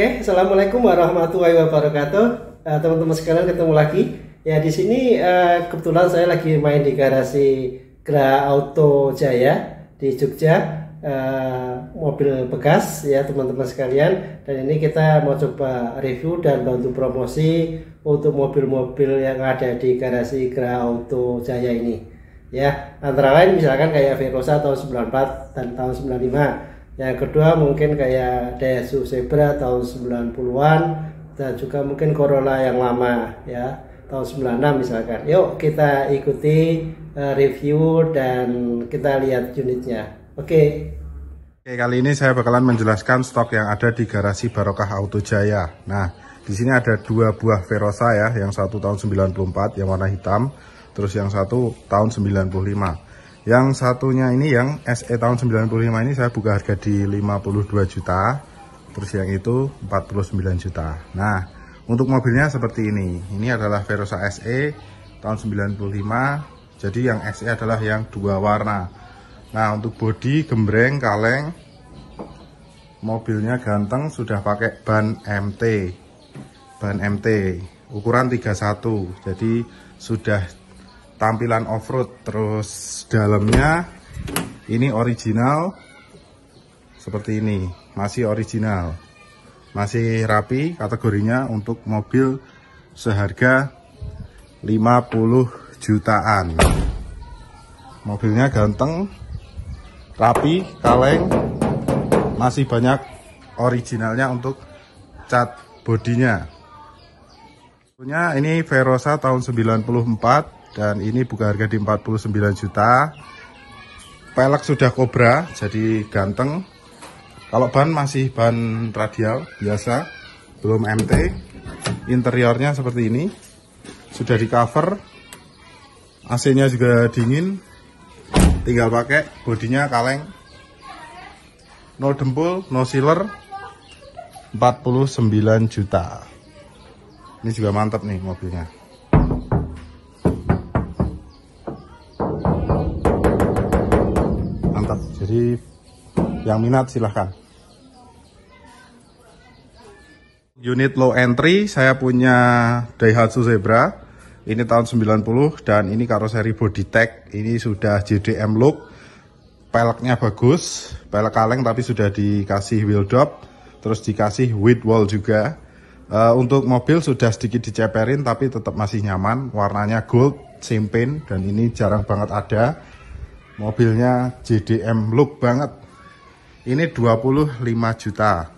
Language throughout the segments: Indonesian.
Oke, assalamualaikum warahmatullahi wabarakatuh. teman eh, teman-teman sekalian ketemu lagi. Ya di sini uh, kebetulan saya lagi main di garasi Gra Auto Jaya di Jogja. Uh, mobil bekas ya teman-teman sekalian dan ini kita mau coba review dan bantu promosi untuk mobil-mobil yang ada di garasi Gra Auto Jaya ini ya antara lain misalkan kayak Verosa tahun 94 dan tahun 95 yang kedua mungkin kayak Daihatsu Zebra tahun 90-an dan juga mungkin Corolla yang lama ya tahun 96 misalkan yuk kita ikuti eh, review dan kita lihat unitnya oke okay. Oke, kali ini saya bakalan menjelaskan stok yang ada di garasi Barokah Auto Jaya. Nah, di sini ada dua buah Verosa ya, yang satu tahun 94 yang warna hitam, terus yang satu tahun 95 yang satunya ini yang SE tahun 95 ini saya buka harga di 52 juta terus yang itu 49 juta nah untuk mobilnya seperti ini ini adalah Verosa SE tahun 95 jadi yang SE adalah yang dua warna nah untuk bodi gembreng kaleng mobilnya ganteng sudah pakai ban MT ban MT ukuran 31 jadi sudah tampilan off-road terus dalamnya ini original seperti ini masih original masih rapi kategorinya untuk mobil seharga 50 jutaan mobilnya ganteng rapi kaleng masih banyak originalnya untuk cat bodinya punya ini Verosa tahun 94 dan ini buka harga di 49 juta pelek sudah kobra jadi ganteng kalau ban masih ban radial biasa belum MT interiornya seperti ini sudah di cover AC nya juga dingin tinggal pakai bodinya kaleng no dempul no sealer 49 juta ini juga mantap nih mobilnya Jadi yang minat silahkan. Unit low entry saya punya Daihatsu Zebra. Ini tahun 90 dan ini karoseri body bodytech. Ini sudah JDM look. Peleknya bagus, pelek kaleng tapi sudah dikasih wheel drop, terus dikasih wheat wall juga. Uh, untuk mobil sudah sedikit diceperin tapi tetap masih nyaman. Warnanya gold, champagne dan ini jarang banget ada mobilnya JDM look banget ini 25 juta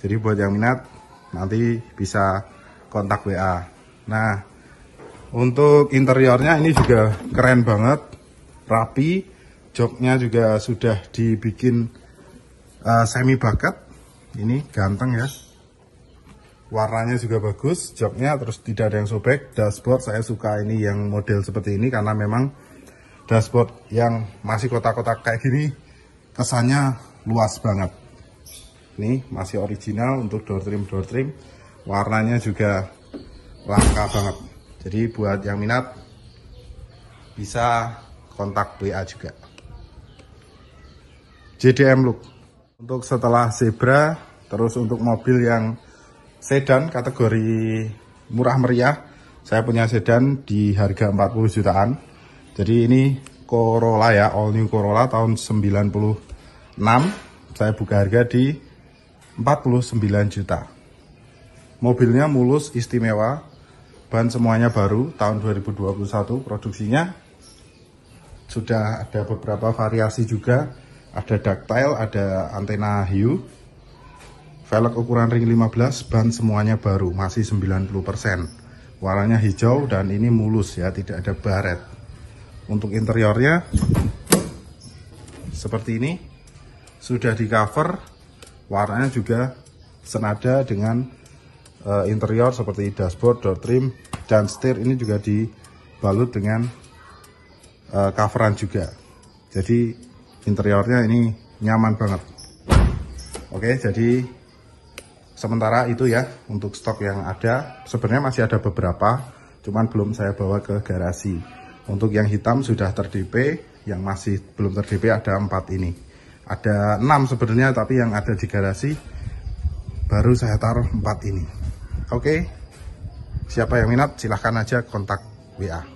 jadi buat yang minat nanti bisa kontak WA nah untuk interiornya ini juga keren banget rapi joknya juga sudah dibikin uh, eh, semi bucket ini ganteng ya warnanya juga bagus joknya terus tidak ada yang sobek dashboard saya suka ini yang model seperti ini karena memang dashboard yang masih kotak-kotak kayak gini kesannya luas banget ini masih original untuk door trim door trim warnanya juga langka banget jadi buat yang minat bisa kontak WA juga JDM look untuk setelah zebra terus untuk mobil yang sedan kategori murah meriah saya punya sedan di harga 40 jutaan jadi ini Corolla ya, all new Corolla tahun 96. Saya buka harga di 49 juta. Mobilnya mulus, istimewa. Ban semuanya baru tahun 2021 produksinya. Sudah ada beberapa variasi juga. Ada ductile, ada antena hiu. Velg ukuran ring 15, ban semuanya baru, masih 90%. Warnanya hijau dan ini mulus ya, tidak ada baret untuk interiornya seperti ini sudah di cover warnanya juga senada dengan uh, interior seperti dashboard, door trim dan setir ini juga dibalut dengan uh, coveran juga jadi interiornya ini nyaman banget oke jadi sementara itu ya untuk stok yang ada sebenarnya masih ada beberapa cuman belum saya bawa ke garasi untuk yang hitam sudah terdp, yang masih belum terdp ada empat ini. Ada enam sebenarnya, tapi yang ada di garasi baru saya taruh empat ini. Oke, siapa yang minat silahkan aja kontak WA.